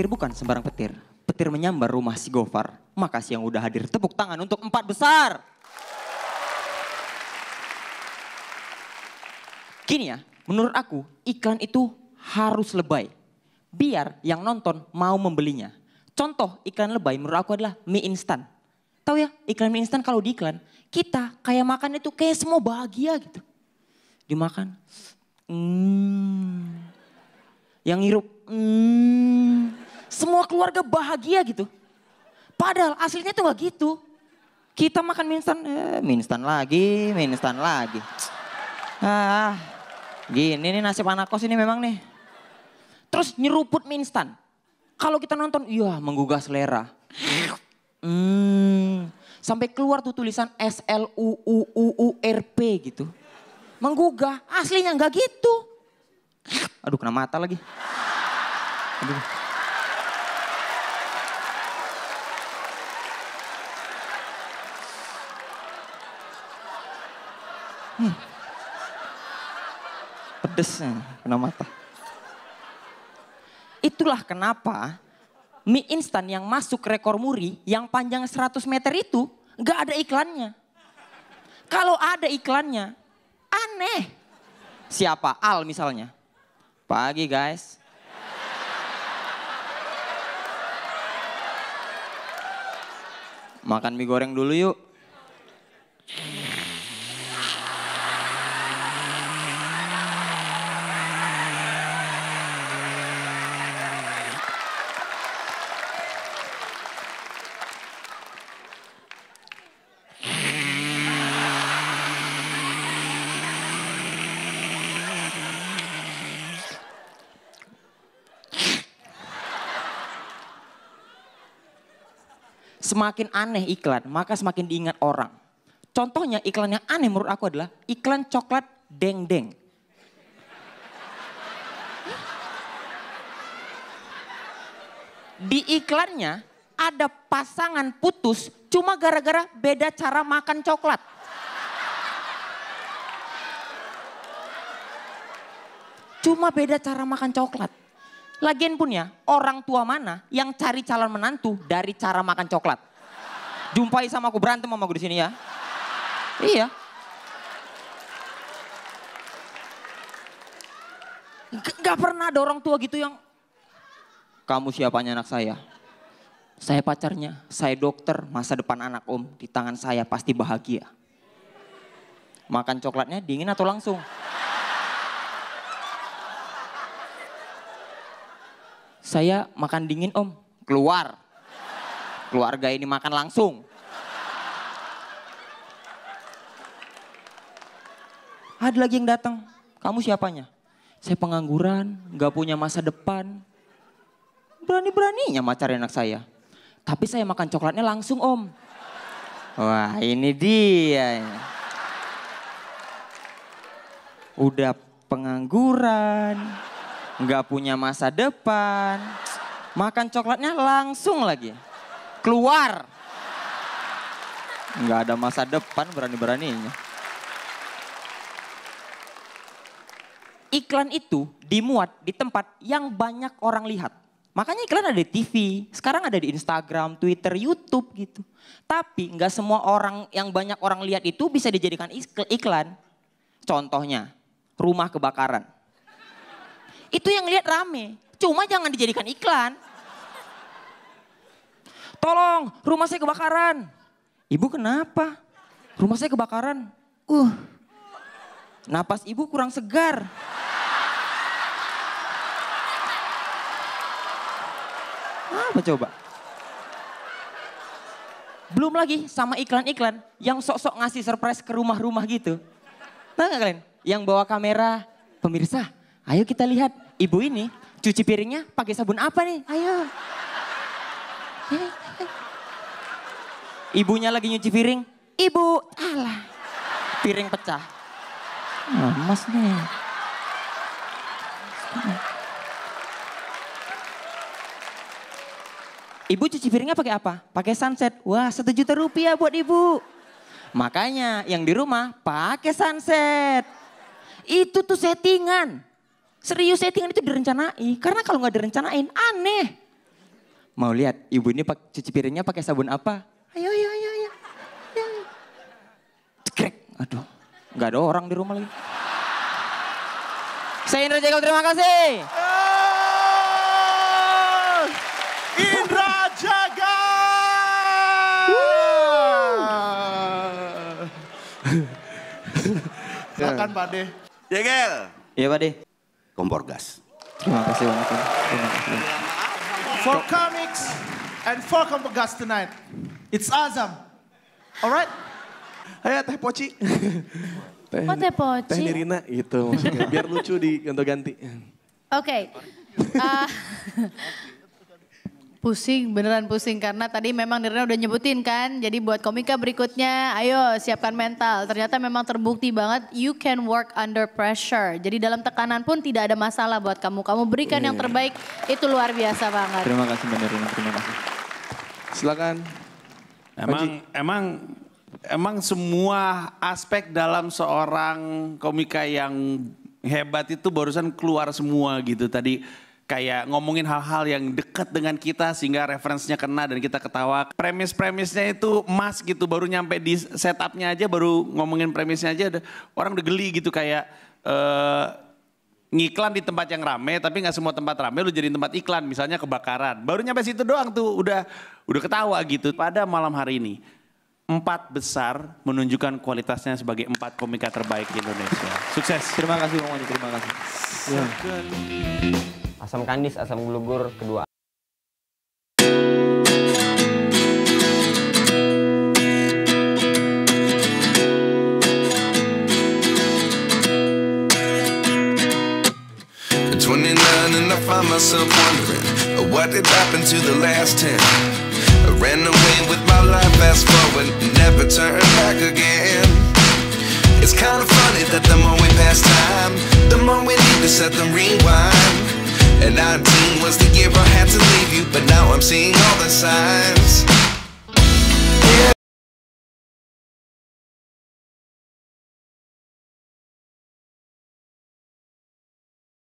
petir bukan sembarang petir. Petir menyambar rumah si Gofar. Makasih yang udah hadir. Tepuk tangan untuk empat besar. Gini ya, menurut aku iklan itu harus lebay. Biar yang nonton mau membelinya. Contoh iklan lebay menurut aku adalah mie instan. Tahu ya, iklan mie instan kalau di iklan, kita kayak makan itu kayak semua bahagia gitu. Dimakan, hmm. yang ngirup, hmm semua keluarga bahagia gitu. Padahal aslinya tuh gak gitu. Kita makan mie instan, eh, mie instan lagi, mie instan lagi. Ah, gini nih nasib anak kos ini memang nih. Terus nyeruput mie instan. Kalau kita nonton, iya menggugah selera. Hmm, sampai keluar tuh tulisan S L U U U U R P gitu. Menggugah, aslinya nggak gitu. Aduh kena mata lagi. Aduh. Hmm. Pedesnya kena mata. Itulah kenapa mie instan yang masuk rekor muri yang panjang 100 meter itu gak ada iklannya. Kalau ada iklannya, aneh. Siapa? Al misalnya. Pagi guys. Makan mie goreng dulu yuk. Semakin aneh iklan, maka semakin diingat orang. Contohnya iklan yang aneh menurut aku adalah iklan coklat deng-deng. Di iklannya ada pasangan putus cuma gara-gara beda cara makan coklat. Cuma beda cara makan coklat. Lagian pun ya, orang tua mana yang cari calon menantu dari cara makan coklat? jumpai sama aku berantem sama aku di sini ya. Iya. G gak pernah ada orang tua gitu yang kamu siapanya anak saya. Saya pacarnya, saya dokter, masa depan anak om di tangan saya pasti bahagia. Makan coklatnya dingin atau langsung? Saya makan dingin om, keluar Keluarga ini makan langsung. Ada lagi yang datang. Kamu siapanya? Saya pengangguran, nggak punya masa depan. Berani-beraninya macar anak saya. Tapi saya makan coklatnya langsung om. Wah ini dia. Udah pengangguran, nggak punya masa depan, makan coklatnya langsung lagi keluar. Nggak ada masa depan berani-beraninya. Iklan itu dimuat di tempat yang banyak orang lihat. Makanya iklan ada di TV, sekarang ada di Instagram, Twitter, Youtube gitu. Tapi nggak semua orang yang banyak orang lihat itu bisa dijadikan iklan. Contohnya, rumah kebakaran. Itu yang lihat rame, cuma jangan dijadikan iklan tolong rumah saya kebakaran. Ibu kenapa? Rumah saya kebakaran. Uh, napas ibu kurang segar. Apa coba? Belum lagi sama iklan-iklan yang sok-sok ngasih surprise ke rumah-rumah gitu. Tahu gak kalian? Yang bawa kamera, pemirsa, ayo kita lihat ibu ini cuci piringnya pakai sabun apa nih? Ayo. Ibunya lagi nyuci piring? Ibu, alah. Piring pecah. Nah, mas nih. Ibu cuci piringnya pakai apa? Pakai sunset. Wah, satu juta rupiah buat ibu. Makanya yang di rumah pakai sunset. Itu tuh settingan. Serius settingan itu direncanain. Karena kalau nggak direncanain aneh. Mau lihat ibu ini pak, cuci piringnya pakai sabun apa? Ayo, ayo, ayo, ayo. ayo. Ya. Cekrek. Aduh, nggak ada orang di rumah lagi. Saya Indra Jacob, terima kasih. Eh, Indra Makan Pak De. Jegel. Iya Pak De. Kompor gas. Terima kasih banyak. Terima kasih for comics and for guys tonight. It's awesome. Alright? Ayo teh poci. teh, oh, teh poci. Teh Nirina gitu maksudnya. Biar lucu diganti-ganti. Oke. Okay. Uh, eh, Pusing, beneran pusing karena tadi memang Nirna udah nyebutin kan. Jadi buat komika berikutnya, ayo siapkan mental. Ternyata memang terbukti banget you can work under pressure. Jadi dalam tekanan pun tidak ada masalah buat kamu. Kamu berikan yeah. yang iya. terbaik, itu luar biasa banget. Terima kasih Mbak Nirna, terima kasih. Silakan. Emang Haji. emang emang semua aspek dalam seorang komika yang hebat itu barusan keluar semua gitu tadi kayak ngomongin hal-hal yang dekat dengan kita sehingga referensinya kena dan kita ketawa. Premis-premisnya itu emas gitu, baru nyampe di setupnya aja, baru ngomongin premisnya aja, orang udah geli gitu kayak uh, ngiklan di tempat yang rame, tapi nggak semua tempat rame lu jadi tempat iklan, misalnya kebakaran. Baru nyampe situ doang tuh, udah udah ketawa gitu. Pada malam hari ini, empat besar menunjukkan kualitasnya sebagai empat komika terbaik di Indonesia. Sukses. Terima kasih Bang Wani, terima kasih. Ya. asam kandis, asam glugur kedua. and I find myself wondering uh, what did happen to the last 10 I ran away with my life fast forward never turn back again it's kind of funny that the more we pass time the more we need to set them rewind year I had to leave you, but now I'm seeing all the signs.